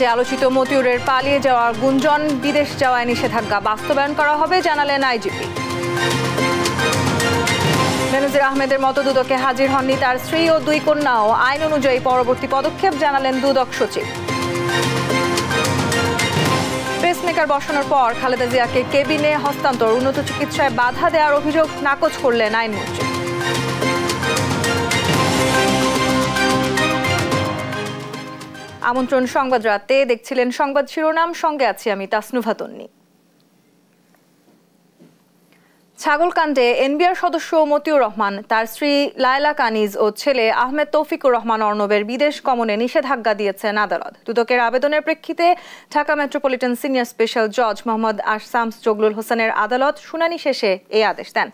যে আলোচিত মতিউরের পালিয়ে যাওয়ার গুঞ্জন বিদেশ যাওয়ায় নিষেধাজ্ঞা বাস্তবায়ন করা হবে জানালেন আইজিপি মেনুজির আহমেদের মতো দুদকে হাজির হননি তার স্ত্রী ও দুই কন্যাও আইন অনুযায়ী পরবর্তী পদক্ষেপ জানালেন দুদক সচিব পেসমেকার বসানোর পর খালেদা জিয়াকে কেবিনে হস্তান্তর উন্নত চিকিৎসায় বাধা দেওয়ার অভিযোগ নাকচ করলেন আইনমন্ত্রী আমন্ত্রণ সংবাদ রাতে দেখছিলেন সংবাদ শিরোনাম সঙ্গে আছি আমি তাসনুভা তন্নি ছাগলকাণ্ডে এনবিআর সদস্য মতিউর রহমান তার স্ত্রী লায়লা কানিজ ও ছেলে আহমেদ তৌফিকুর রহমান অর্ণবের বিদেশ গমনে নিষেধাজ্ঞা দিয়েছেন আদালত দুদকের আবেদনের প্রেক্ষিতে ঢাকা মেট্রোপলিটন সিনিয়র স্পেশাল জজ মোহাম্মদ আসামস জগলুল হোসেনের আদালত শুনানি শেষে এই আদেশ দেন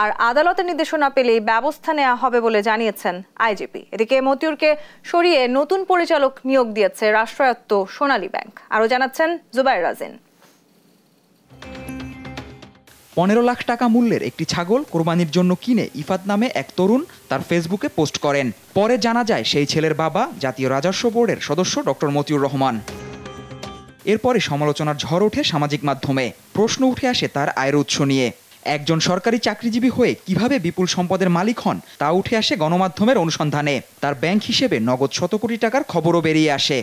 আর আদালতের নির্দেশনা পেলেই ব্যবস্থা নেওয়া হবে বলে জানিয়েছেন আইজিপি এদিকে মতিউরকে সরিয়ে নতুন পরিচালক নিয়োগ দিয়েছে রাষ্ট্রায়ত্ত সোনালী ব্যাংক আরও জানাচ্ছেন জুবাইর রাজিন পনেরো লাখ টাকা মূল্যের একটি ছাগল কোরবানির জন্য কিনে ইফাত নামে এক তরুণ তার ফেসবুকে পোস্ট করেন পরে জানা যায় সেই ছেলের বাবা জাতীয় রাজস্ব বোর্ডের সদস্য ডক্টর মতিউর রহমান এরপরে সমালোচনার ঝড় ওঠে সামাজিক মাধ্যমে প্রশ্ন উঠে আসে তার আয়ের উৎস নিয়ে একজন সরকারি চাকরিজীবী হয়ে কিভাবে বিপুল সম্পদের মালিক হন তা উঠে আসে গণমাধ্যমের অনুসন্ধানে তার ব্যাংক হিসেবে নগদ শত কোটি টাকার খবরও বেরিয়ে আসে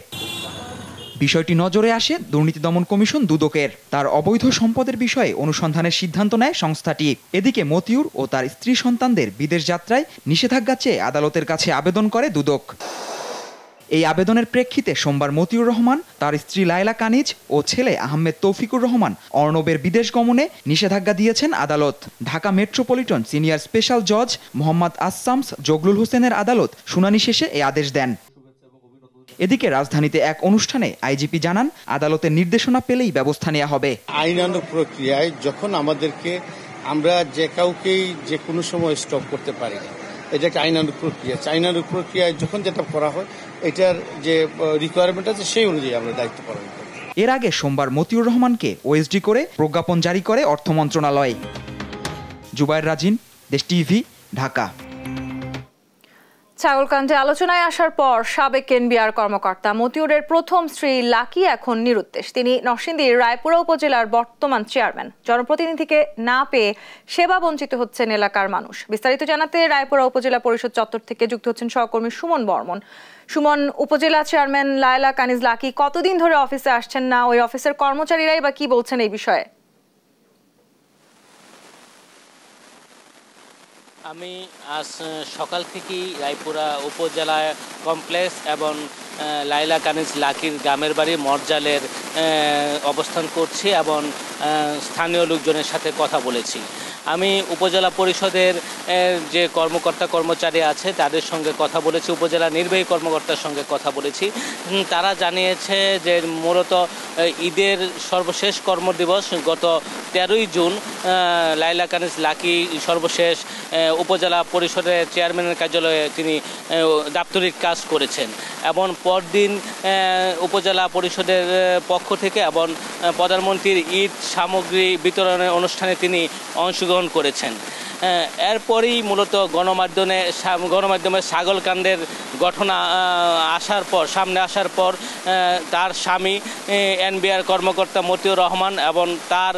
বিষয়টি নজরে আসে দুর্নীতি দমন কমিশন দুদকের তার অবৈধ সম্পদের বিষয়ে অনুসন্ধানের সিদ্ধান্ত নেয় সংস্থাটি এদিকে মতিউর ও তার স্ত্রী সন্তানদের বিদেশ যাত্রায় নিষেধাজ্ঞা চেয়ে আদালতের কাছে আবেদন করে দুদক এই আবেদনের প্রেক্ষিতে সোমবার মতিউর রহমান তার স্ত্রী লায়লা কানিজ ও ছেলে আহমেদ তৌফিকুর রহমান অর্ণবের বিদেশ গমনে নিষেধাজ্ঞা দিয়েছেন আদালত ঢাকা মেট্রোপলিটন সিনিয়র স্পেশাল জজ মোহাম্মদ আসসামস জগলুল হোসেনের আদালত শুনানি শেষে এই আদেশ দেন এদিকে রাজধানীতে এক অনুষ্ঠানে আইজিপি জানান আদালতের নির্দেশনা পেলেই ব্যবস্থা নেওয়া হবে আইনানুগ প্রক্রিয়ায় যখন আমাদেরকে আমরা যে কাউকেই যে কোনো সময় স্টপ করতে পারি না এটা একটা আইনানু প্রক্রিয়া আইনানু প্রক্রিয়ায় যখন যেটা করা হয় এটার যে রিকোয়ারমেন্ট আছে সেই অনুযায়ী আমরা দায়িত্ব পালন করি এর আগে সোমবার মতিউর রহমানকে ওএসডি করে প্রজ্ঞাপন জারি করে অর্থ মন্ত্রণালয় জুবায়ের রাজিন দেশ টিভি ঢাকা ছাগলকাণ্ডে আলোচনায় আসার পর সাবেক এনবিআর কর্মকর্তা মতিউরের প্রথম স্ত্রী লাকি এখন নিরুদ্দেশ তিনি নরসিংদীর রায়পুরা উপজেলার বর্তমান চেয়ারম্যান জনপ্রতিনিধিকে না পেয়ে সেবা বঞ্চিত হচ্ছেন এলাকার মানুষ বিস্তারিত জানাতে রায়পুরা উপজেলা পরিষদ চত্বর থেকে যুক্ত হচ্ছেন সহকর্মী সুমন বর্মন সুমন উপজেলা চেয়ারম্যান লায়লা কানিজ লাকি কতদিন ধরে অফিসে আসছেন না ওই অফিসের কর্মচারীরাই বা কি বলছেন এই বিষয়ে আমি আজ সকাল থেকেই রায়পুরা উপজেলা কমপ্লেক্স এবং লাইলা কানিজ লাকির গ্রামের বাড়ি মরজালের অবস্থান করছি এবং স্থানীয় লোকজনের সাথে কথা বলেছি আমি উপজেলা পরিষদের যে কর্মকর্তা কর্মচারী আছে তাদের সঙ্গে কথা বলেছি উপজেলা নির্বাহী কর্মকর্তার সঙ্গে কথা বলেছি তারা জানিয়েছে যে মূলত ঈদের সর্বশেষ কর্মদিবস গত তেরোই জুন লাইলা লাকি সর্বশেষ উপজেলা পরিষদের চেয়ারম্যানের কার্যালয়ে তিনি দাপ্তরিক কাজ করেছেন এবং পরদিন উপজেলা পরিষদের পক্ষ থেকে এবং প্রধানমন্ত্রীর ঈদ সামগ্রী বিতরণের অনুষ্ঠানে তিনি অংশ গ্রহণ করেছেন এরপরই মূলত গণমাধ্যমে গণমাধ্যমে ছাগলকাণ্ডের ঘটনা আসার পর সামনে আসার পর তার স্বামী এনবিআর কর্মকর্তা মতিউর রহমান এবং তার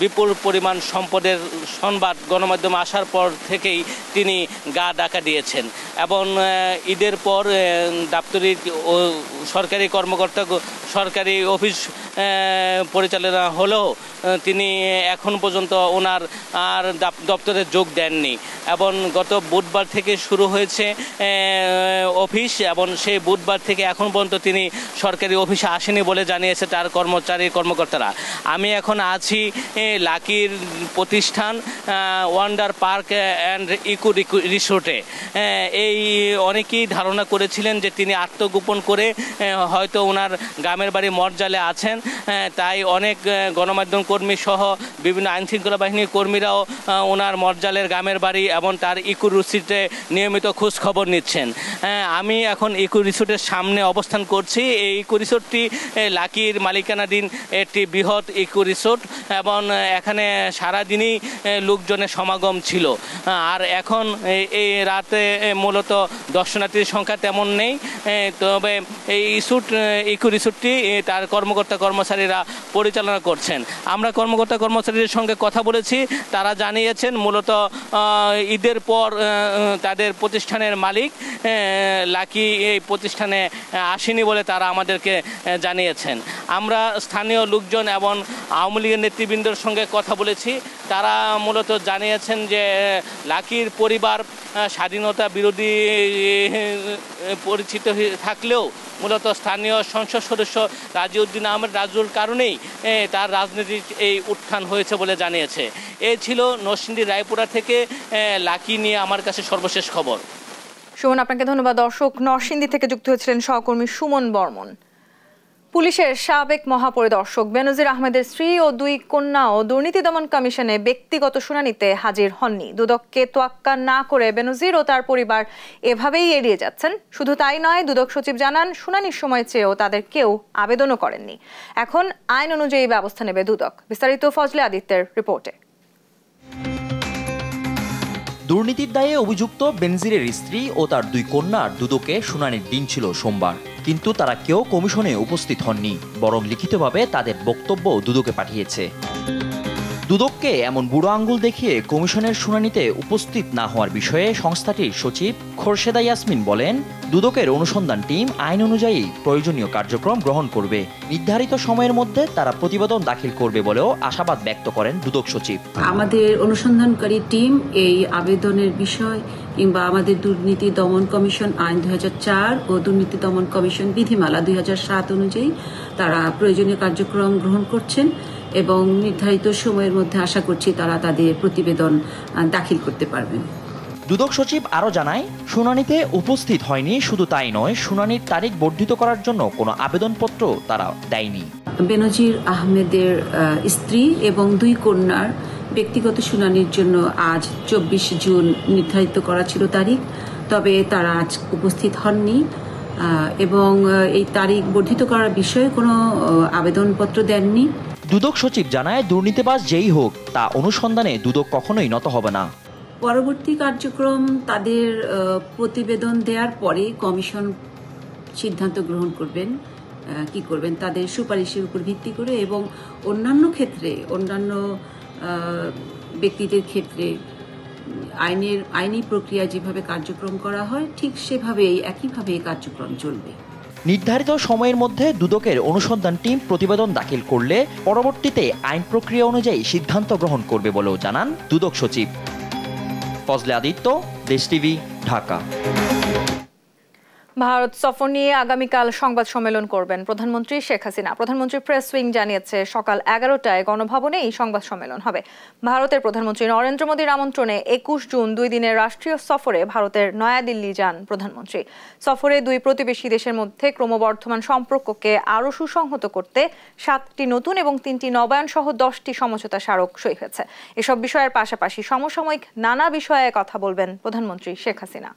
বিপুল পরিমাণ সম্পদের সংবাদ গণমাধ্যমে আসার পর থেকেই তিনি গা ডাকা দিয়েছেন এবং ঈদের পর দাপ্তরিক ও সরকারি কর্মকর্তা সরকারি অফিস পরিচালনা হলেও তিনি এখন পর্যন্ত ওনার আর দপ্তর দপ্তরে যোগ দেননি এবং গত বুধবার থেকে শুরু হয়েছে অফিস এবং সেই বুধবার থেকে এখন পর্যন্ত তিনি সরকারি অফিসে আসেনি বলে জানিয়েছে তার কর্মচারী কর্মকর্তারা আমি এখন আছি লাকির প্রতিষ্ঠান ওয়ান্ডার পার্ক অ্যান্ড ইকো রিসোর্টে এই অনেকেই ধারণা করেছিলেন যে তিনি আত্মগোপন করে হয়তো ওনার গ্রামের বাড়ি মরজালে আছেন তাই অনেক গণমাধ্যম কর্মী সহ বিভিন্ন আইনশৃঙ্খলা বাহিনীর কর্মীরাও ওনার খুলনার মরজালের গ্রামের বাড়ি এবং তার ইকু রুসিটে নিয়মিত খোঁজ খবর নিচ্ছেন হ্যাঁ, আমি এখন ইকু রিসোর্টের সামনে অবস্থান করছি এই ইকু রিসোর্টটি লাকির মালিকানাধীন একটি বৃহৎ ইকু রিসোর্ট এবং এখানে সারাদিনই লোকজনের সমাগম ছিল হ্যাঁ, আর এখন এই রাতে মূলত দর্শনার্থীর সংখ্যা তেমন নেই তবে এই ইস্যুট ইকু রিসোর্টটি তার কর্মকর্তা কর্মচারীরা পরিচালনা করছেন আমরা কর্মকর্তা কর্মচারীদের সঙ্গে কথা বলেছি তারা জানিয়েছেন মূলত ঈদের পর তাদের প্রতিষ্ঠানের মালিক লাকি এই প্রতিষ্ঠানে আসেনি বলে তারা আমাদেরকে জানিয়েছেন আমরা স্থানীয় লোকজন এবং আওয়ামী লীগের নেতৃবৃন্দের সঙ্গে কথা বলেছি তারা মূলত জানিয়েছেন যে লাকির পরিবার স্বাধীনতা বিরোধী পরিচিত থাকলেও মূলত স্থানীয় সংসদ সদস্য রাজিউদ্দিন আহমেদ রাজুর কারণেই তার রাজনীতির এই উত্থান হয়েছে বলে জানিয়েছে এ ছিল নরসিংদী রায়পুরা থেকে লাকি নিয়ে আমার কাছে সর্বশেষ খবর সুমন আপনাকে ধন্যবাদ দর্শক নরসিংদী থেকে যুক্ত হয়েছিলেন সহকর্মী সুমন বর্মন পুলিশের সাবেক মহাপরিদর্শক বেনজির আহমেদের স্ত্রী ও দুই কন্যা ও দুর্নীতি দমন কমিশনে ব্যক্তিগত শুনানিতে হাজির হননি দুদককে তোয়াক্কা না করে বেনজির ও তার পরিবার এভাবেই এড়িয়ে যাচ্ছেন শুধু তাই নয় দুদক সচিব জানান শুনানির সময় চেয়েও তাদের কেউ আবেদনও করেননি এখন আইন অনুযায়ী ব্যবস্থা নেবে দুদক বিস্তারিত ফজলে আদিত্যের রিপোর্টে দুর্নীতির দায়ে অভিযুক্ত বেনজিরের স্ত্রী ও তার দুই কন্যার দুদকে শুনানির দিন ছিল সোমবার কিন্তু তারা কেউ কমিশনে উপস্থিত হননি বরং লিখিতভাবে তাদের বক্তব্য দুদকে পাঠিয়েছে দুদককে এমন বুড়ো আঙ্গুল দেখিয়ে কমিশনের শুনানিতে উপস্থিত না হওয়ার বিষয়ে সংস্থাটির সচিব খোরশেদা ইয়াসমিন বলেন দুদকের অনুসন্ধান টিম আইন অনুযায়ী প্রয়োজনীয় কার্যক্রম গ্রহণ করবে নির্ধারিত সময়ের মধ্যে তারা প্রতিবেদন দাখিল করবে বলেও আশাবাদ ব্যক্ত করেন দুদক সচিব আমাদের অনুসন্ধানকারী টিম এই আবেদনের বিষয় কিংবা আমাদের দুর্নীতি দমন কমিশন আইন দুই ও দুর্নীতি দমন কমিশন বিধিমালা দুই অনুযায়ী তারা প্রয়োজনীয় কার্যক্রম গ্রহণ করছেন এবং নির্ধারিত সময়ের মধ্যে আশা করছি তারা তাদের প্রতিবেদন দাখিল করতে পারবেন দুদক সচিব আরও জানায় শুনানিতে উপস্থিত হয়নি শুধু তাই নয় শুনানির তারিখ বর্ধিত করার জন্য কোনো আবেদনপত্র তারা দেয়নি বেনজির আহমেদের স্ত্রী এবং দুই কন্যার ব্যক্তিগত শুনানির জন্য আজ চব্বিশ জুন নির্ধারিত করা ছিল তারিখ তবে তারা আজ উপস্থিত হননি এবং এই তারিখ বর্ধিত করার বিষয়ে কোনো আবেদনপত্র দেননি দুদক সচিব জানায় দুর্নীতিবাজ যেই হোক তা অনুসন্ধানে দুদক কখনোই নত হবে না পরবর্তী কার্যক্রম তাদের প্রতিবেদন দেওয়ার পরে কমিশন সিদ্ধান্ত গ্রহণ করবেন কি করবেন তাদের সুপারিশের উপর ভিত্তি করে এবং অন্যান্য ক্ষেত্রে অন্যান্য ব্যক্তিদের ক্ষেত্রে আইনের আইনি প্রক্রিয়া যেভাবে কার্যক্রম করা হয় ঠিক সেভাবেই একইভাবে এই কার্যক্রম চলবে নির্ধারিত সময়ের মধ্যে দুদকের অনুসন্ধান টিম প্রতিবেদন দাখিল করলে পরবর্তীতে আইন প্রক্রিয়া অনুযায়ী সিদ্ধান্ত গ্রহণ করবে বলেও জানান দুদক সচিব ফজলে আদিত্য দেশ টিভি ঢাকা ভারত সফর নিয়ে আগামীকাল সংবাদ সম্মেলন করবেন প্রধানমন্ত্রী শেখ হাসিনা প্রধানমন্ত্রী প্রেস উইং জানিয়েছে সকাল এগারোটায় গণভবনে এই সংবাদ সম্মেলন হবে ভারতের প্রধানমন্ত্রী নরেন্দ্র মোদীর আমন্ত্রণে একুশ জুন দুই দিনের রাষ্ট্রীয় সফরে ভারতের নয়াদিল্লি যান প্রধানমন্ত্রী সফরে দুই প্রতিবেশী দেশের মধ্যে ক্রমবর্ধমান সম্পর্ককে আরও সুসংহত করতে সাতটি নতুন এবং তিনটি নবায়ন সহ দশটি সমঝোতা স্মারক সই হয়েছে এসব বিষয়ের পাশাপাশি সমসাময়িক নানা বিষয়ে কথা বলবেন প্রধানমন্ত্রী শেখ হাসিনা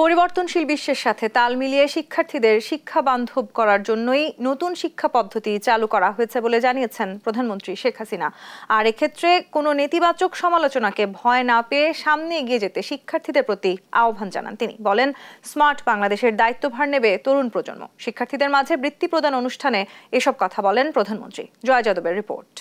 পরিবর্তনশীল বিশ্বের সাথে তাল মিলিয়ে শিক্ষার্থীদের শিক্ষা বান্ধব করার জন্যই নতুন শিক্ষা পদ্ধতি চালু করা হয়েছে বলে জানিয়েছেন প্রধানমন্ত্রী শেখ হাসিনা আর এক্ষেত্রে কোনো নেতিবাচক সমালোচনাকে ভয় না পেয়ে সামনে এগিয়ে যেতে শিক্ষার্থীদের প্রতি আহ্বান জানান তিনি বলেন স্মার্ট বাংলাদেশের দায়িত্বভার নেবে তরুণ প্রজন্ম শিক্ষার্থীদের মাঝে বৃত্তি প্রদান অনুষ্ঠানে এসব কথা বলেন প্রধানমন্ত্রী জয় যাদবের রিপোর্ট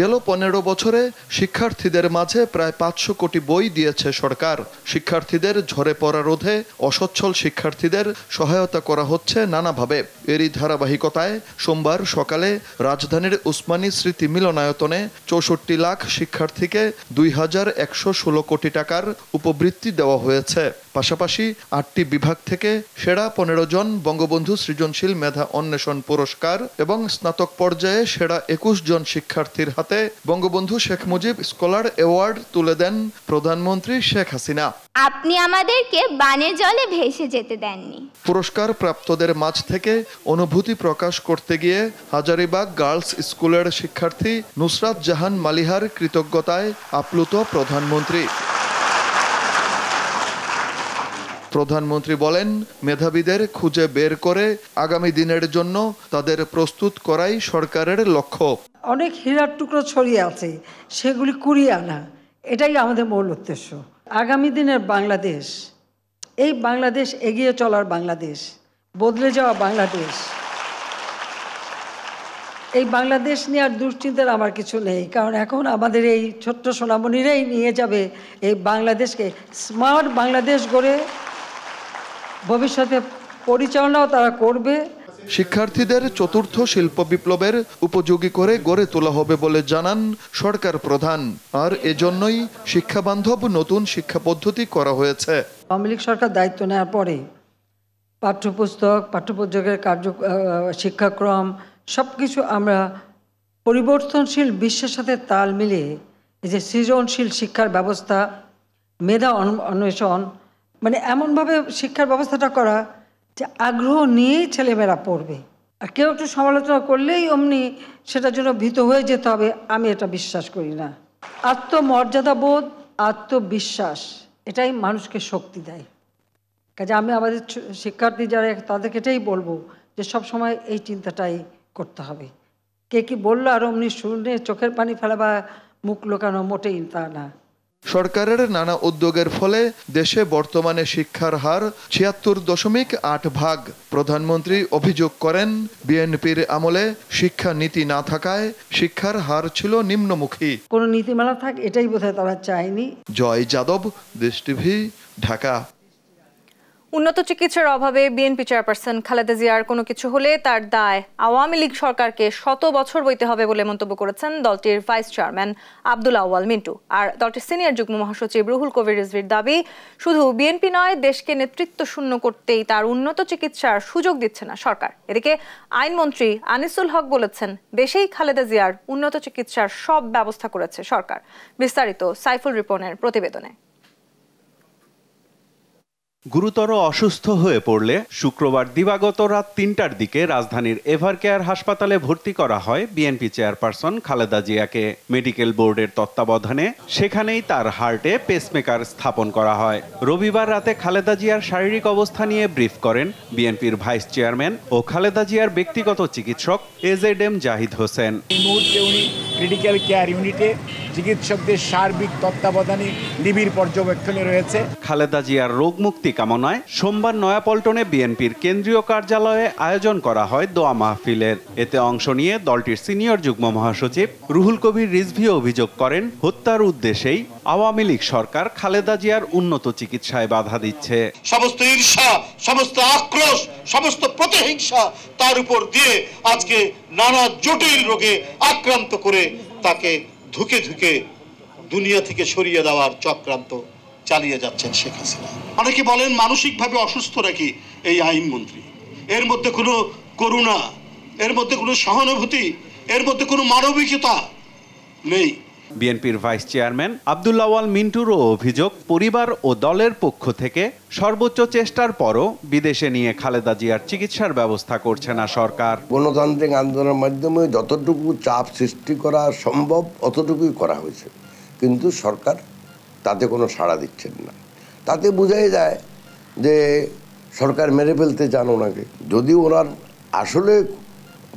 গেল পনেরো বছরে শিক্ষার্থীদের মাঝে প্রায় পাঁচশো কোটি বই দিয়েছে সরকার শিক্ষার্থীদের ঝরে পড়া রোধে অসচ্ছল শিক্ষার্থীদের সহায়তা করা হচ্ছে নানাভাবে এরই ধারাবাহিকতায় সোমবার সকালে রাজধানীর উসমানী স্মৃতি মিলনায়তনে চৌষট্টি লাখ শিক্ষার্থীকে দুই হাজার একশো ষোলো কোটি টাকার উপবৃত্তি দেওয়া হয়েছে পাশাপাশি আটটি বিভাগ থেকে সেরা পনেরো জন বঙ্গবন্ধু সৃজনশীল মেধা অন্বেষণ পুরস্কার এবং স্নাতক পর্যায়ে সেরা একুশ জন শিক্ষার্থীর হাতে বঙ্গবন্ধু শেখ মুজিব স্কলার অ্যাওয়ার্ড তুলে দেন প্রধানমন্ত্রী শেখ হাসিনা আপনি আমাদেরকে বানে জলে ভেসে যেতে দেননি পুরস্কার প্রাপ্তদের মাঝ থেকে অনুভূতি প্রকাশ করতে গিয়ে হাজারিবাগ গার্লস স্কুলের শিক্ষার্থী নুসরাত জাহান মালিহার কৃতজ্ঞতায় আপ্লুত প্রধানমন্ত্রী প্রধানমন্ত্রী বলেন মেধাবীদের খুঁজে বের করে আগামী দিনের জন্য তাদের প্রস্তুত করাই সরকারের লক্ষ্য অনেক হীরার টুকরো ছড়িয়ে আছে সেগুলি কুড়িয়ে আনা এটাই আমাদের মূল উদ্দেশ্য আগামী দিনের বাংলাদেশ এই বাংলাদেশ এগিয়ে চলার বাংলাদেশ বদলে যাওয়া বাংলাদেশ এই বাংলাদেশ নিয়ে আর দুশ্চিন্তার আমার কিছু নেই কারণ এখন আমাদের এই ছোট্ট সোনামণিরাই নিয়ে যাবে এই বাংলাদেশকে স্মার্ট বাংলাদেশ গড়ে ভবিষ্যতে পরিচালনাও তারা করবে শিক্ষার্থীদের চতুর্থ শিল্প বিপ্লবের উপযোগী করে গড়ে তোলা হবে বলে জানান সরকার প্রধান আর এজন্যই শিক্ষাবান্ধব নতুন শিক্ষা পদ্ধতি করা হয়েছে আওয়ামী লীগ সরকার দায়িত্ব নেওয়ার পরে পাঠ্যপুস্তক পাঠ্যপুস্তকের কার্য শিক্ষাক্রম সব কিছু আমরা পরিবর্তনশীল বিশ্বের সাথে তাল মিলিয়ে যে সৃজনশীল শিক্ষার ব্যবস্থা মেধা অন্বেষণ মানে এমনভাবে শিক্ষার ব্যবস্থাটা করা যে আগ্রহ নিয়েই ছেলেমেয়েরা পড়বে আর কেউ একটু সমালোচনা করলেই অমনি সেটার জন্য ভীত হয়ে যেতে হবে আমি এটা বিশ্বাস করি না আত্মমর্যাদাবোধ আত্মবিশ্বাস এটাই মানুষকে শক্তি দেয় কাজে আমি আমাদের শিক্ষার্থী যারা তাদেরকে এটাই বলবো যে সব সময় এই চিন্তাটাই করতে হবে কে কি বললো আর অমনি শুনে চোখের পানি ফেলা বা মুখ লোকানো মোটেই তা না সরকারের নানা উদ্যোগের ফলে দেশে বর্তমানে শিক্ষার হার ছিয়াত্তর দশমিক আট ভাগ প্রধানমন্ত্রী অভিযোগ করেন বিএনপির আমলে শিক্ষা নীতি না থাকায় শিক্ষার হার ছিল নিম্নমুখী কোন নীতিমালা থাক এটাই বোধহয় তারা চায়নি জয় যাদব দেশ টিভি ঢাকা উন্নত চিকিৎসার অভাবে বিএনপি চেয়ারপারসন খালেদা জিয়ার কোনো কিছু হলে তার দায় আওয়ামী লীগ সরকারকে শত বছর বইতে হবে বলে মন্তব্য করেছেন দলটির ভাইস চেয়ারম্যান আব্দুল আওয়াল মিন্টু আর দলটির সিনিয়র যুগ্ম মহাসচিব রুহুল কবির রিজভির দাবি শুধু বিএনপি নয় দেশকে নেতৃত্ব শূন্য করতেই তার উন্নত চিকিৎসার সুযোগ দিচ্ছে না সরকার এদিকে আইনমন্ত্রী আনিসুল হক বলেছেন দেশেই খালেদা জিয়ার উন্নত চিকিৎসার সব ব্যবস্থা করেছে সরকার বিস্তারিত সাইফুল রিপনের প্রতিবেদনে গুরুতর অসুস্থ হয়ে পড়লে শুক্রবার দিবাগত রাত তিনটার দিকে রাজধানীর এভারকেয়ার হাসপাতালে ভর্তি করা হয় বিএনপি চেয়ারপারসন খালেদা জিয়াকে মেডিকেল বোর্ডের তত্ত্বাবধানে সেখানেই তার হার্টে পেসমেকার স্থাপন করা হয় রবিবার রাতে খালেদা জিয়ার শারীরিক অবস্থা নিয়ে ব্রিফ করেন বিএনপির ভাইস চেয়ারম্যান ও খালেদা জিয়ার ব্যক্তিগত চিকিৎসক AZ M Zahid Hossain care ইউনিটে চিকিৎসকদের সার্বিক তত্ত্বাবধানে নিবিড় পর্যবেক্ষণে রয়েছে খালেদা জিয়ার রোগ মুক্তি কামনায় সোমবার নয়াপল্টনে বিএনপির কেন্দ্রীয় কার্যালয়ে আয়োজন করা হয় দোয়া মাহফিলের এতে অংশ নিয়ে দলটির সিনিয়র যুগ্ম মহাসচিব রুহুল কবির রিজভি অভিযোগ করেন হত্যার উদ্দেশ্যেই আওয়ামী লীগ সরকার খালেদা জিয়ার উন্নত চিকিৎসায় বাধা দিচ্ছে সমস্ত ঈর্ষা সমস্ত আক্রোশ সমস্ত প্রতিহিংসা তার উপর দিয়ে আজকে নানা জটিল রোগে আক্রান্ত করে তাকে ধুকে ধুকে দুনিয়া থেকে সরিয়ে দেওয়ার চক্রান্ত চালিয়ে যাচ্ছেন শেখ হাসিনা অনেকে বলেন মানসিকভাবে অসুস্থ নাকি এই আইনমন্ত্রী এর মধ্যে কোনো করুণা এর মধ্যে কোনো সহানুভূতি এর মধ্যে কোনো মানবিকতা নেই বিএনপির ভাইস চেয়ারম্যান আবদুল্লাওয়াল মিন্টুরও অভিযোগ পরিবার ও দলের পক্ষ থেকে সর্বোচ্চ চেষ্টার পরও বিদেশে নিয়ে খালেদা জিয়ার চিকিৎসার ব্যবস্থা করছে না সরকার গণতান্ত্রিক আন্দোলনের মাধ্যমে যতটুকু চাপ সৃষ্টি করা সম্ভব অতটুকুই করা হয়েছে কিন্তু সরকার তাতে কোনো সাড়া দিচ্ছেন না তাতে বোঝাই যায় যে সরকার মেরে ফেলতে চান ওনাকে যদি ওনার আসলে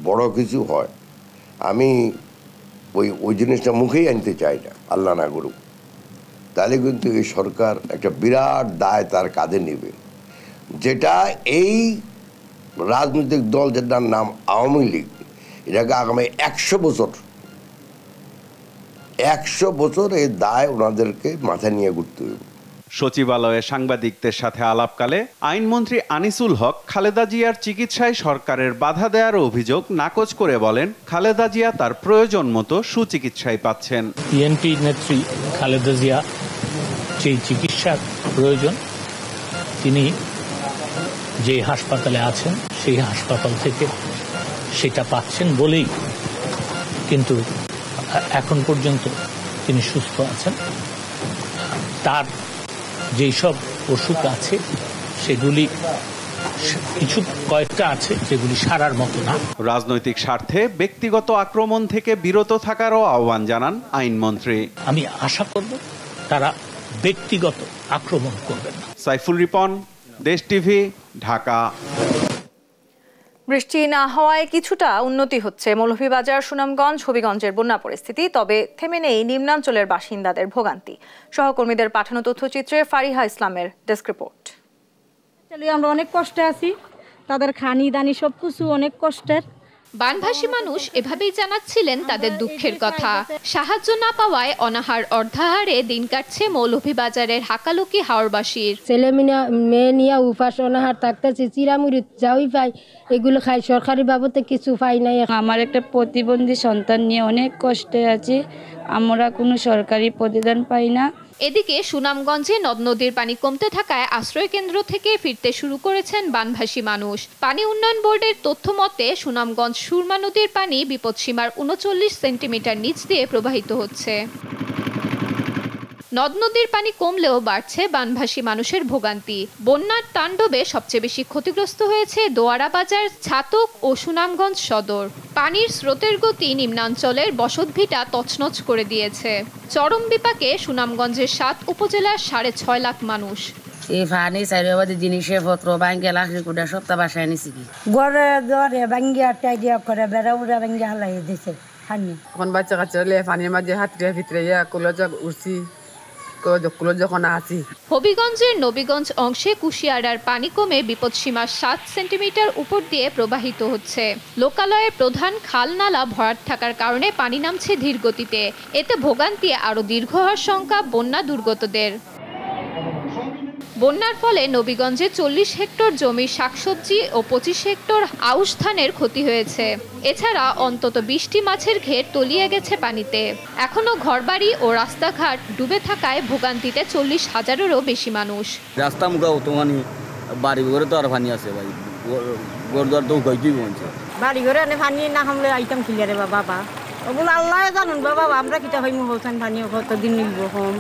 বড় কিছু হয় আমি ওই ওই জিনিসটা মুখেই আনতে চাই না আল্লাহ না করুক তাহলে কিন্তু এই সরকার একটা বিরাট দায় তার কাঁধে নেবে যেটা এই রাজনৈতিক দল যেটার নাম আওয়ামী লীগ এটাকে আগামী একশো বছর একশো বছর এই দায় ওনাদেরকে মাথা নিয়ে ঘুরতে হবে সচিবালয়ে সাংবাদিকদের সাথে আলাপকালে আইনমন্ত্রী আনিসুল হক খালেদা জিয়ার চিকিৎসায় সরকারের বাধা দেওয়ার অভিযোগ নাকচ করে বলেন খালেদা জিয়া তার প্রয়োজন মতো সুচিকিৎসায় পাচ্ছেন বিএনপি নেত্রী খালেদা জিয়া সেই চিকিৎসার প্রয়োজন তিনি যে হাসপাতালে আছেন সেই হাসপাতাল থেকে সেটা পাচ্ছেন বলেই কিন্তু এখন পর্যন্ত তিনি সুস্থ আছেন তার যেই সব অসুখ আছে সেগুলি কিছু কয়েকটা আছে যেগুলি সারার মতো না রাজনৈতিক স্বার্থে ব্যক্তিগত আক্রমণ থেকে বিরত থাকারও আহ্বান জানান আইনমন্ত্রী আমি আশা করব তারা ব্যক্তিগত আক্রমণ করবেন সাইফুল রিপন দেশ টিভি ঢাকা বৃষ্টি না হওয়ায় কিছুটা উন্নতি হচ্ছে মৌলভীবাজার সুনামগঞ্জ হবিগঞ্জের বন্যা পরিস্থিতি তবে থেমে নেই নিম্নাঞ্চলের বাসিন্দাদের ভোগান্তি সহকর্মীদের পাঠানো তথ্যচিত্রে ফারিহা ইসলামের ডেস্ক রিপোর্ট আমরা অনেক কষ্টে আছি তাদের খানি দানি সব কিছু অনেক কষ্টের বানভাসী মানুষ এভাবেই জানাচ্ছিলেন তাদের দুঃখের কথা সাহায্য না পাওয়ায় অনাহার অর্ধাহারে দিন কাটছে মৌলভী বাজারের হাকালুকি হাওড়বাসীর ছেলে মেয়ে নিয়ে উপাস অনাহার থাকতেছে চিরামুড়ি যাওই পাই এগুলো খাই সরকারি বাবদে কিছু পাই নাই আমার একটা প্রতিবন্ধী সন্তান নিয়ে অনেক কষ্টে আছি আমরা কোনো সরকারি প্রতিদান পাই না এদিকে সুনামগঞ্জে নদ নদীর পানি কমতে থাকায় আশ্রয়কেন্দ্র থেকে ফিরতে শুরু করেছেন বানভাসী মানুষ পানি উন্নয়ন বোর্ডের তথ্য মতে সুনামগঞ্জ সুরমা নদীর পানি বিপদসীমার উনচল্লিশ সেন্টিমিটার নিচ দিয়ে প্রবাহিত হচ্ছে নদ নদীর পানি কমলেও বাড়ছে বানভাসী মানুষের ভোগান্তি বন্যার তাণ্ডবে সবচেয়ে বেশি ক্ষতিগ্রস্ত হয়েছে দোয়ারা বাজার ছাতক ও সুনামগঞ্জ সদর পানির স্রোতের গতি নিম্নাঞ্চলের বসতভিটা তছনছ করে দিয়েছে চরম বিপাকে সুনামগঞ্জের সাত উপজেলার সাড়ে ছয় লাখ মানুষ এই ফানি চারিবাদি জিনিসে পত্র ভাঙ্গে লাখি কুড়া সপ্তাহ বাসায় নিছি কি গড়ে দরে ভাঙ্গে আটটাই করে বেড়া উড়া ভাঙ্গে হালাই দিছে হানি এখন বাচ্চা কাচ্চা হলে ফানির মাঝে হাতড়িয়া ভিতরে ইয়া কুলো উড়ছি যখন আছি হবিগঞ্জের নবীগঞ্জ অংশে কুশিয়ারার পানি কমে বিপদসীমা সাত সেন্টিমিটার উপর দিয়ে প্রবাহিত হচ্ছে লোকালয়ের প্রধান খাল নালা ভরাট থাকার কারণে পানি নামছে ধীর গতিতে এতে ভোগান্তি আরও দীর্ঘ হওয়ার শঙ্কা বন্যা দুর্গতদের বন্যার ফলে নবীগঞ্জে চল্লিশ হেক্টর জমি শাকসবজি ও পঁচিশ হেক্টর আউশ ধানের ক্ষতি হয়েছে এছাড়া অন্তত বিশটি মাছের ঘের তলিয়ে গেছে পানিতে এখনও ঘরবাড়ি ও রাস্তাঘাট ডুবে থাকায় ভোগান্তিতে চল্লিশ হাজারেরও বেশি মানুষ রাস্তা মুখা তোমানি বাড়ি ঘরে তো আর ভানি আছে ভাই ঘর তো গইতেই বলছে বাড়ি ঘরে এনে ভানি না হামলে আইতাম রে বাবা বাবা ওগুলো আল্লাহ জানুন বাবা আমরা কিটা হইমু হোসেন ভানি দিন নিব হোম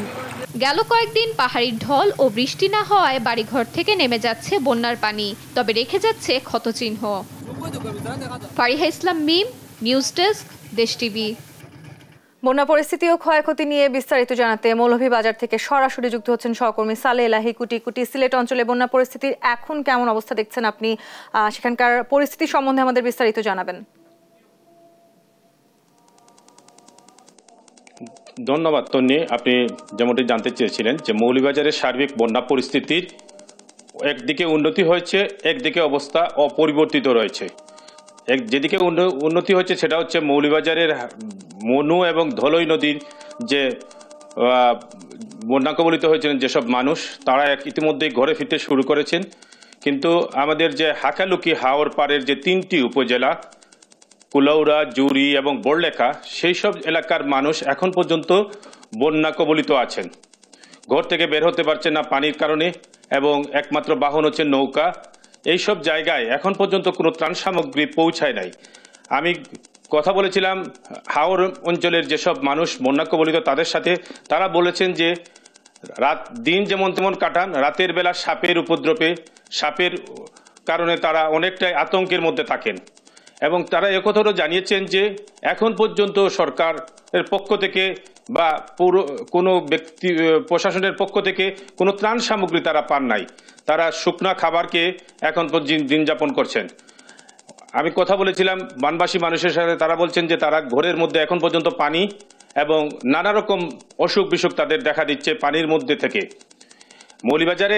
গেল কয়েকদিন পাহাড়ি ঢল ও বৃষ্টি না হওয়ায় বাড়িঘর থেকে নেমে যাচ্ছে বন্যার পানি তবে রেখে যাচ্ছে ক্ষতচিহ্ন Fariha Islam Mim news desk Desh TV বন্যা পরিস্থিতি ও ক্ষয়ক্ষতি নিয়ে বিস্তারিত জানাতে মৌলভীবাজার থেকে সরাসরি যুক্ত হচ্ছেন সহকর্মী সালে এলাহি কুটি কুটি সিলেট অঞ্চলে বন্যা পরিস্থিতির এখন কেমন অবস্থা দেখছেন আপনি সেখানকার পরিস্থিতি সম্বন্ধে আমাদের বিস্তারিত জানাবেন ধন্যবাদ তন্নি আপনি যেমনটি জানতে চেয়েছিলেন যে মৌলিবাজারের সার্বিক বন্যা পরিস্থিতির একদিকে উন্নতি হয়েছে একদিকে অবস্থা অপরিবর্তিত রয়েছে এক যেদিকে উন্নতি হচ্ছে সেটা হচ্ছে মৌলিবাজারের মনু এবং ধলই নদীর যে বন্যা কবলিত হয়েছিলেন যেসব মানুষ তারা এক ইতিমধ্যেই ঘরে ফিরতে শুরু করেছেন কিন্তু আমাদের যে হাকালুকি হাওর পাড়ের যে তিনটি উপজেলা কুলৌরা জুরি এবং বড়লেখা সেই সব এলাকার মানুষ এখন পর্যন্ত বন্যা কবলিত আছেন ঘর থেকে বের হতে পারছেন না পানির কারণে এবং একমাত্র বাহন হচ্ছে নৌকা এই সব জায়গায় এখন পর্যন্ত কোনো ত্রাণ সামগ্রী পৌঁছায় নাই আমি কথা বলেছিলাম হাওর অঞ্চলের যেসব মানুষ বন্যা কবলিত তাদের সাথে তারা বলেছেন যে রাত দিন যেমন তেমন কাটান রাতের বেলা সাপের উপদ্রবে সাপের কারণে তারা অনেকটাই আতঙ্কের মধ্যে থাকেন এবং তারা একথাও জানিয়েছেন যে এখন পর্যন্ত সরকারের পক্ষ থেকে বা পুরো কোনো ব্যক্তি প্রশাসনের পক্ষ থেকে কোনো ত্রাণ সামগ্রী তারা পান নাই তারা শুকনা খাবারকে এখন দিন যাপন করছেন আমি কথা বলেছিলাম বানবাসী মানুষের সাথে তারা বলছেন যে তারা ঘরের মধ্যে এখন পর্যন্ত পানি এবং নানা রকম অসুখ বিসুখ তাদের দেখা দিচ্ছে পানির মধ্যে থেকে মৌলিবাজারে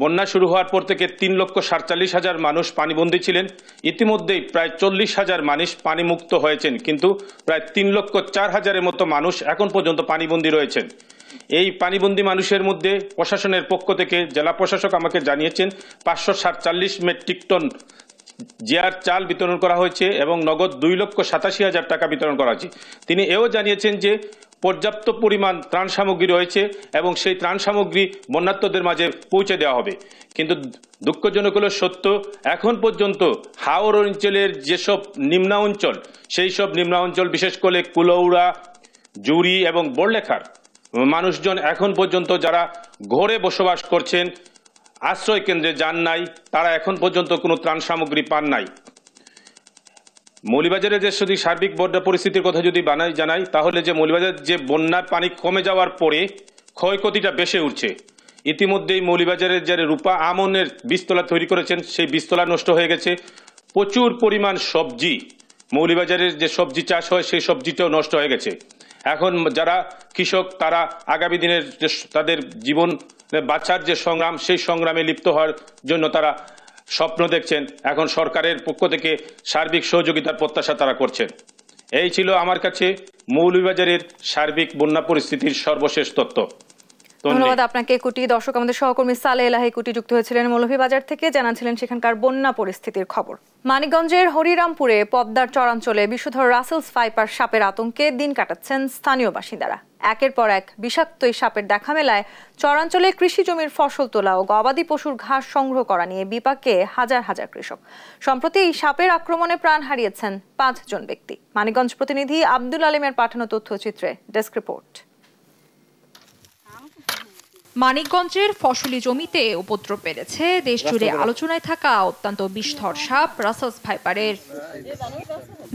বন্যা শুরু হওয়ার পর থেকে তিন লক্ষ সাতচল্লিশ হাজার মানুষ পানিবন্দী ছিলেন ইতিমধ্যেই প্রায় চল্লিশ হাজার মানুষ পানিমুক্ত হয়েছেন কিন্তু প্রায় তিন লক্ষ চার হাজারের মতো মানুষ এখন পর্যন্ত পানিবন্দী রয়েছেন এই পানিবন্দী মানুষের মধ্যে প্রশাসনের পক্ষ থেকে জেলা প্রশাসক আমাকে জানিয়েছেন পাঁচশো সাতচল্লিশ মেট্রিক টন জিয়ার চাল বিতরণ করা হয়েছে এবং নগদ দুই লক্ষ সাতাশি হাজার টাকা বিতরণ করা হয়েছে তিনি এও জানিয়েছেন যে পর্যাপ্ত পরিমাণ ত্রাণ সামগ্রী রয়েছে এবং সেই ত্রাণ সামগ্রী বন্যাত্মদের মাঝে পৌঁছে দেওয়া হবে কিন্তু দুঃখজনক হলো সত্য এখন পর্যন্ত হাওর অঞ্চলের যেসব নিম্নাঞ্চল অঞ্চল সেই সব নিম্নাঞ্চল অঞ্চল বিশেষ করে কুলৌড়া জুরি এবং বড়লেখার মানুষজন এখন পর্যন্ত যারা ঘরে বসবাস করছেন আশ্রয় কেন্দ্রে যান নাই তারা এখন পর্যন্ত কোনো ত্রাণ সামগ্রী পান নাই মৌলিবাজারের যে যদি সার্বিক বন্যা পরিস্থিতির কথা যদি বানাই জানাই তাহলে যে মৌলিবাজার যে বন্যার পানি কমে যাওয়ার পরে ক্ষয়ক্ষতিটা বেশে উঠছে ইতিমধ্যেই মৌলিবাজারের যারা রূপা আমনের বিস্তলা তৈরি করেছেন সেই বিস্তলা নষ্ট হয়ে গেছে প্রচুর পরিমাণ সবজি মৌলিবাজারের যে সবজি চাষ হয় সেই সবজিটাও নষ্ট হয়ে গেছে এখন যারা কৃষক তারা আগামী দিনের তাদের জীবন বাঁচার যে সংগ্রাম সেই সংগ্রামে লিপ্ত হওয়ার জন্য তারা স্বপ্ন দেখছেন এখন সরকারের পক্ষ থেকে সার্বিক সহযোগিতার প্রত্যাশা তারা করছেন এই ছিল আমার কাছে মৌলভীবাজারের সার্বিক বন্যা পরিস্থিতির সর্বশেষ তথ্য ধন্যবাদ আপনাকে কুটি দর্শক আমাদের সহকর্মী সালে এলাহে কুটি যুক্ত হয়েছিলেন মৌলভীবাজার থেকে জানাছিলেন সেখানকার বন্যা পরিস্থিতির খবর মানিকগঞ্জের হরিরামপুরে পদ্মার চরাঞ্চলে বিশুধর রাসেলস ফাইপার সাপের আতঙ্কে দিন কাটাচ্ছেন স্থানীয় বাসিন্দারা একের পর এক বিষাক্ত এই সাপের দেখা মেলায় চরাঞ্চলে কৃষি জমির ফসল তোলা ও গবাদি পশুর ঘাস সংগ্রহ করা নিয়ে বিপাকে হাজার হাজার কৃষক সম্প্রতি এই সাপের আক্রমণে প্রাণ হারিয়েছেন পাঁচজন ব্যক্তি মানিকগঞ্জ প্রতিনিধি আব্দুল আলিমের পাঠানো তথ্যচিত্রে ডেস্ক রিপোর্ট মানিকগঞ্জের ফসলি জমিতে উপদ্রব বেড়েছে দেশ জুড়ে আলোচনায় থাকা অত্যন্ত বিষধর সাপ রাসাস ভাইপারের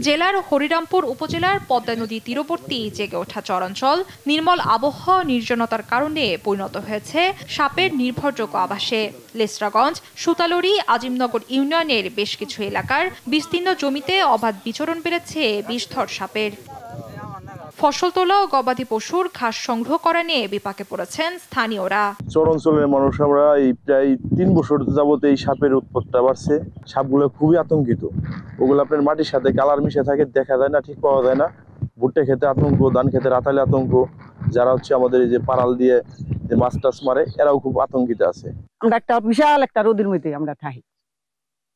জেলার হরিরামপুর উপজেলার পদ্মা নদী তীরবর্তী জেগে ওঠা চরাঞ্চল নির্মল আবহাওয়া নির্জনতার কারণে পরিণত হয়েছে সাপের নির্ভরযোগ্য আবাসে লেসরাগঞ্জ সুতালুরি আজিমনগর ইউনিয়নের বেশ কিছু এলাকার বিস্তীর্ণ জমিতে অবাধ বিচরণ বেড়েছে বিষধর সাপের ফসল তোলা ও গবাদি পশুর ঘাস সংগ্রহ করা নিয়ে বিপাকে পড়েছেন স্থানীয়রা চর অঞ্চলের মানুষ আমরা এই প্রায় তিন বছর যাবত এই সাপের উৎপত্তা বাড়ছে সাপগুলো খুবই আতঙ্কিত ওগুলো আপনার মাটির সাথে কালার মিশে থাকে দেখা যায় না ঠিক পাওয়া যায় না ভুট্টা খেতে আতঙ্ক ধান খেতে রাতালে আতঙ্ক যারা হচ্ছে আমাদের এই যে পাড়াল দিয়ে যে মাছ টাছ মারে এরাও খুব আতঙ্কিত আছে আমরা একটা বিশাল একটা রোদের মধ্যে আমরা থাকি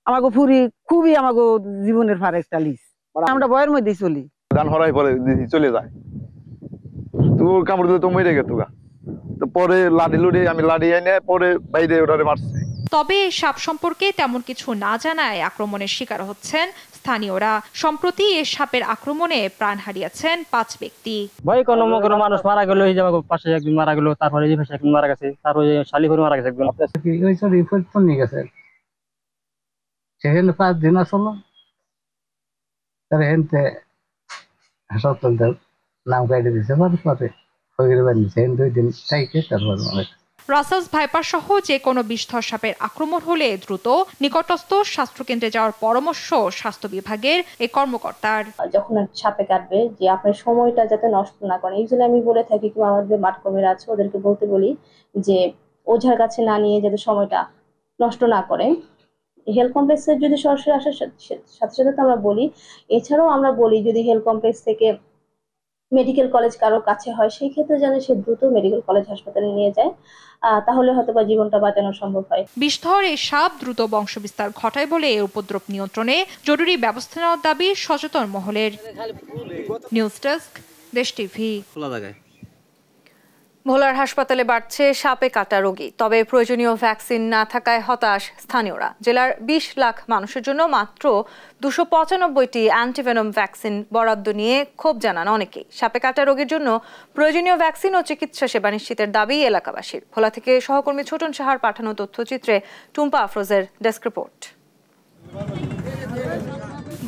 আমাকে ফুরি খুবই আমাকে জীবনের ফার একটা লিস আমরা বয়ের মধ্যেই চলি গান হরাই পরে চলে যায় তো কামড় দিলে তো মরে গেত তো পরে লাডি লুডি আমি লাডি এনে পরে বাইরে ওটারে মারছি তবে সাপ সম্পর্কে তেমন কিছু না জানায় আক্রমণের শিকার হচ্ছেন স্থানীয়রা সম্প্রতি এ সাপের আক্রমণে প্রাণ হারিয়েছেন পাঁচ ব্যক্তি ভয় কোনো কোনো মানুষ মারা গেল এই জামা পাশে একজন মারা গেল তারপরে এই ভাষা একজন মারা গেছে তারপরে করে মারা গেছে একজন রিপোর্ট আচ্ছা, তো নিয়ে গেছে সেখানে পাঁচ দিন আসলো তার হেনতে সপ্তম নাম কাটে দিয়েছে পরে পরে ফকির বানিয়েছে দিন চাইছে তারপর অনেক রাসেলস ভাইপার সহ যে কোনো বিষধর সাপের আক্রমণ হলে দ্রুত নিকটস্থ স্বাস্থ্যকেন্দ্রে যাওয়ার পরামর্শ স্বাস্থ্য বিভাগের এই কর্মকর্তার যখন সাপে কাটবে যে আপনার সময়টা যাতে নষ্ট না করে এই জন্য আমি বলে থাকি কি আমাদের মাঠ কর্মীরা আছে ওদেরকে বলতে বলি যে ওঝার কাছে না নিয়ে যাতে সময়টা নষ্ট না করে হেল কমপ্লেক্সের যদি সরাসরি আসার সাথে সাথে তো আমরা বলি এছাড়াও আমরা বলি যদি হেল কমপ্লেক্স থেকে মেডিকেল কলেজ কারো কাছে হয় সেই ক্ষেত্রে যেন সে দ্রুত মেডিকেল কলেজ হাসপাতালে নিয়ে যায় তাহলে হয়তো বা জীবনটা বাঁচানো সম্ভব হয় বিষধর এই সাপ দ্রুত বংশবিস্তার ঘটায় বলে এর উপদ্রব নিয়ন্ত্রণে জরুরি ব্যবস্থা নেওয়ার দাবি সচেতন মহলের নিউজ ডেস্ক দেশ টিভি খোলা জায়গায় ভোলার হাসপাতালে বাড়ছে সাপে কাটা রোগী তবে প্রয়োজনীয় ভ্যাকসিন না থাকায় হতাশ স্থানীয়রা জেলার ২০ লাখ মানুষের জন্য মাত্র দুশো পঁচানব্বইটি অ্যান্টিভেনম ভ্যাকসিন বরাদ্দ নিয়ে ক্ষোভ জানান অনেকেই সাপে কাটা রোগীর জন্য প্রয়োজনীয় ভ্যাকসিন ও চিকিৎসা সেবা নিশ্চিতের দাবি এলাকাবাসীর ভোলা থেকে সহকর্মী ছোটন সাহার পাঠানো তথ্যচিত্রে টুম্পা আফরোজের ডেস্ক রিপোর্ট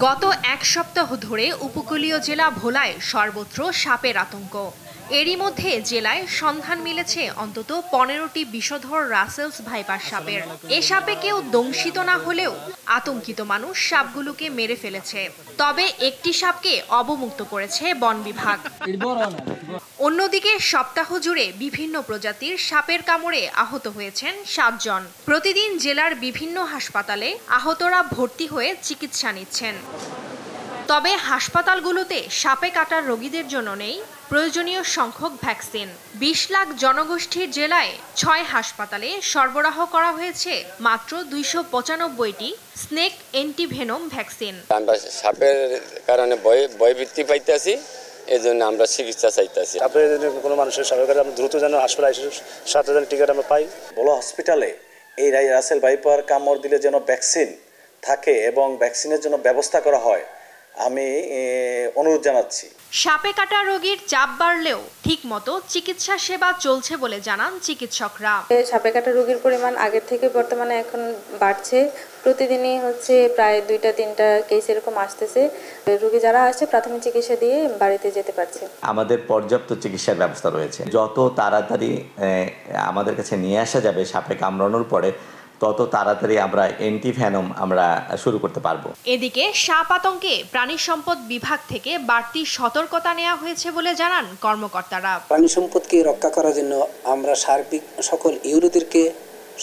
গত এক সপ্তাহ ধরে উপকূলীয় জেলা ভোলায় সর্বত্র সাপের আতঙ্ক এরই মধ্যে জেলায় সন্ধান মিলেছে অন্তত পনেরোটি বিষধর রাসেলস ভাইপার সাপের এ সাপে কেউ দংশিত না হলেও আতঙ্কিত মানুষ সাপগুলোকে মেরে ফেলেছে তবে একটি সাপকে অবমুক্ত করেছে বন বিভাগ অন্যদিকে সপ্তাহ জুড়ে বিভিন্ন প্রজাতির সাপের কামড়ে আহত হয়েছেন সাতজন প্রতিদিন জেলার বিভিন্ন হাসপাতালে আহতরা ভর্তি হয়ে চিকিৎসা নিচ্ছেন তবে হাসপাতালগুলোতে সাপে কাটার রোগীদের জন্য নেই প্রয়োজনীয় সংখ্যক ভ্যাকসিন বিশ লাখ জনগোষ্ঠীর জেলায় ছয় হাসপাতালে সরবরাহ করা হয়েছে মাত্র দুইশো পঁচানব্বইটি স্নেক এন্টিভেনম ভ্যাকসিন আমরা সাপের কারণে ভয় ভয়ভিত্তি পাইতেছি এই জন্য আমরা চিকিৎসা চাইতেছি তারপরে কোনো মানুষের সরকার আমরা দ্রুত যেন হাসপাতালে সাথে যেন টিকাটা আমরা পাই বলো হসপিটালে এই রাসেল বাইপার কামড় দিলে যেন ভ্যাকসিন থাকে এবং ভ্যাকসিনের জন্য ব্যবস্থা করা হয় আমি অনুরোধ জানাচ্ছি সাপে কাটা রোগীর চাপ বাড়লেও ঠিকমতো চিকিৎসা সেবা চলছে বলে জানান চিকিৎসকরা সাপে কাটা রোগীর পরিমাণ আগের থেকে বর্তমানে এখন বাড়ছে প্রতিদিনই হচ্ছে প্রায় দুইটা তিনটা কেস এরকম আসতেছে রোগী যারা আসে প্রাথমিক চিকিৎসা দিয়ে বাড়িতে যেতে পারছে আমাদের পর্যাপ্ত চিকিৎসার ব্যবস্থা রয়েছে যত তাড়াতাড়ি আমাদের কাছে নিয়ে আসা যাবে সাপে কামড়ানোর পরে তত তাড়াতাড়ি আমরা এন্টি ফ্যানম আমরা শুরু করতে পারব এদিকে সাপ আতঙ্কে প্রাণী সম্পদ বিভাগ থেকে বাড়তি সতর্কতা নেওয়া হয়েছে বলে জানান কর্মকর্তারা প্রাণী সম্পদকে রক্ষা করার জন্য আমরা সার্বিক সকল ইউরোদেরকে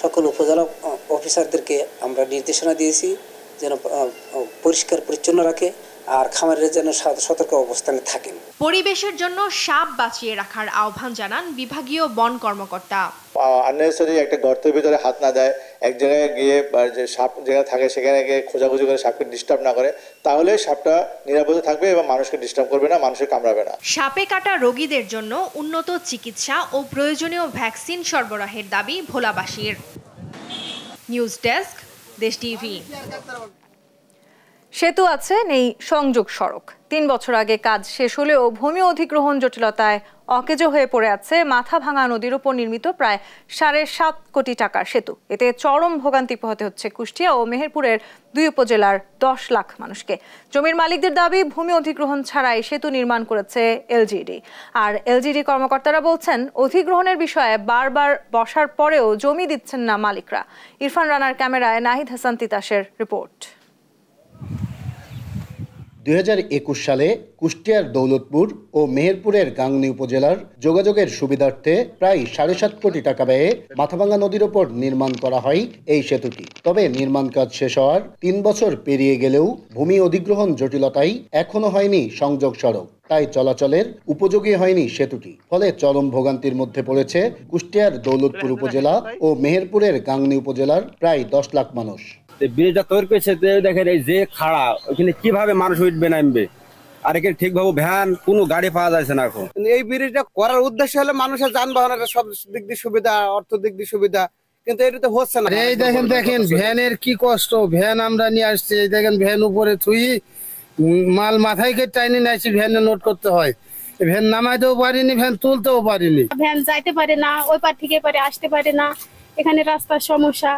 সকল উপজেলা অফিসারদেরকে আমরা নির্দেশনা দিয়েছি যেন পরিষ্কার পরিচ্ছন্ন রাখে আর খামারের যেন সতর্ক অবস্থানে থাকেন পরিবেশের জন্য সাপ বাঁচিয়ে রাখার আহ্বান জানান বিভাগীয় বন কর্মকর্তা আননেসারি একটা গর্তের ভিতরে হাত না দেয় এক জায়গায় গিয়ে যে সাপ যেখানে থাকে সেখানে গিয়ে খোঁজাখুঁজি করে সাপকে ডিস্টার্ব না করে তাহলে সাপটা নিরাপদে থাকবে এবং মানুষকে ডিস্টার্ব করবে না মানুষকে কামড়াবে না সাপে কাটা রোগীদের জন্য উন্নত চিকিৎসা ও প্রয়োজনীয় ভ্যাকসিন সরবরাহের দাবি ভোলাবাসীর নিউজ ডেস্ক দেশ টিভি সেতু আছে নেই সংযোগ সড়ক তিন বছর আগে কাজ শেষ হলেও ভূমি অধিগ্রহণ জটিলতায় অকেজো হয়ে পড়ে আছে মাথা ভাঙা নদীর উপর নির্মিত প্রায় সাড়ে সাত কোটি টাকার সেতু এতে চরম ভোগান্তি পোহাতে হচ্ছে কুষ্টিয়া ও মেহেরপুরের দুই উপজেলার দশ লাখ মানুষকে জমির মালিকদের দাবি ভূমি অধিগ্রহণ ছাড়াই সেতু নির্মাণ করেছে এলজিডি আর এলজিডি কর্মকর্তারা বলছেন অধিগ্রহণের বিষয়ে বারবার বসার পরেও জমি দিচ্ছেন না মালিকরা ইরফান রানার ক্যামেরায় নাহিদ হাসান তিতাসের রিপোর্ট দুই সালে কুষ্টিয়ার দৌলতপুর ও মেহেরপুরের গাংনী উপজেলার যোগাযোগের সুবিধার্থে প্রায় সাড়ে সাত কোটি টাকা ব্যয়ে মাথাভাঙ্গা নদীর ওপর নির্মাণ করা হয় এই সেতুটি তবে নির্মাণ কাজ শেষ হওয়ার তিন বছর পেরিয়ে গেলেও ভূমি অধিগ্রহণ জটিলতাই এখনো হয়নি সংযোগ সড়ক তাই চলাচলের উপযোগী হয়নি সেতুটি ফলে চরম ভোগান্তির মধ্যে পড়েছে কুষ্টিয়ার দৌলতপুর উপজেলা ও মেহেরপুরের গাংনী উপজেলার প্রায় দশ লাখ মানুষ ব্রিজটা তৈরি করেছে দেখেন এই যে খাড়া ওইখানে কিভাবে মানুষ উঠবে নামবে আর এখানে ঠিকভাবে ভ্যান কোনো গাড়ি পাওয়া যাচ্ছে না এখন এই ব্রিজটা করার উদ্দেশ্য হলে মানুষের যানবাহনের সব দিক দিয়ে সুবিধা অর্থ দিক দিয়ে সুবিধা কিন্তু এটা তো হচ্ছে না এই দেখেন দেখেন ভ্যানের কি কষ্ট ভ্যান আমরা নিয়ে আসছি এই দেখেন ভ্যান উপরে থুই মাল মাথায় কে টাইনি নিয়ে ভ্যানে নোট করতে হয় ভ্যান নামাইতেও পারিনি ভ্যান তুলতেও পারিনি ভ্যান যাইতে পারে না ওই পার থেকে পারে আসতে পারে না এখানে রাস্তার সমস্যা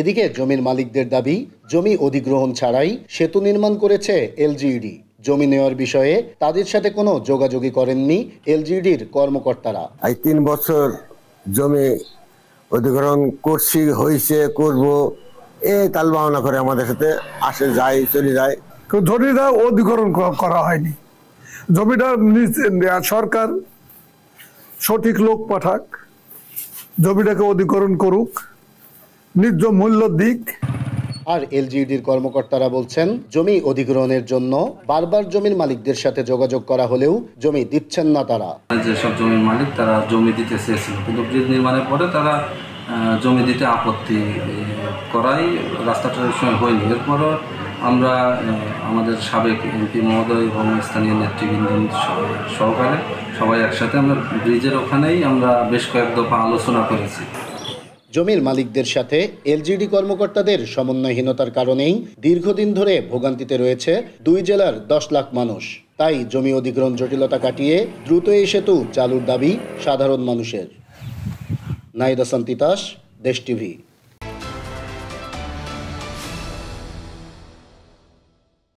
এদিকে জমির মালিকদের দাবি জমি অধিগ্রহণ ছাড়াই সেতু নির্মাণ করেছে এলজিইডি জমি নেওয়ার বিষয়ে তাদের সাথে কোনো যোগাযোগই করেননি এলজিডির কর্মকর্তারা এই তিন বছর জমি অধিগ্রহণ করছি হয়েছে করব এ তাল বাহানা করে আমাদের সাথে আসে যায় চলে যায় জমিটা অধিগ্রহণ করা হয়নি জমিটা সরকার সঠিক লোক পাঠাক জমিটাকে অধিগ্রহণ করুক ন্যায্য মূল্য দিক আর এলজিইডির কর্মকর্তারা বলছেন জমি অধিগ্রহণের জন্য বারবার জমির মালিকদের সাথে যোগাযোগ করা হলেও জমি দিচ্ছেন না তারা যেসব জমির মালিক তারা জমি দিতে চেয়েছিল কিন্তু ব্রিজ নির্মাণের পরে তারা জমি দিতে আপত্তি করাই রাস্তাটার সময় হয়নি এরপরও আমরা আমাদের সাবেক এমপি মহোদয় এবং স্থানীয় নেতৃবৃন্দ সহকারে সবাই একসাথে আমরা ব্রিজের ওখানেই আমরা বেশ কয়েক দফা আলোচনা করেছি জমির মালিকদের সাথে এলজিডি কর্মকর্তাদের সমন্বয়হীনতার কারণেই দীর্ঘদিন ধরে ভোগান্তিতে রয়েছে দুই জেলার দশ লাখ মানুষ তাই জমি অধিগ্রহণ জটিলতা কাটিয়ে দ্রুত এই সেতু চালুর দাবি সাধারণ মানুষের নাইদাসান তিতাস দেশ টিভি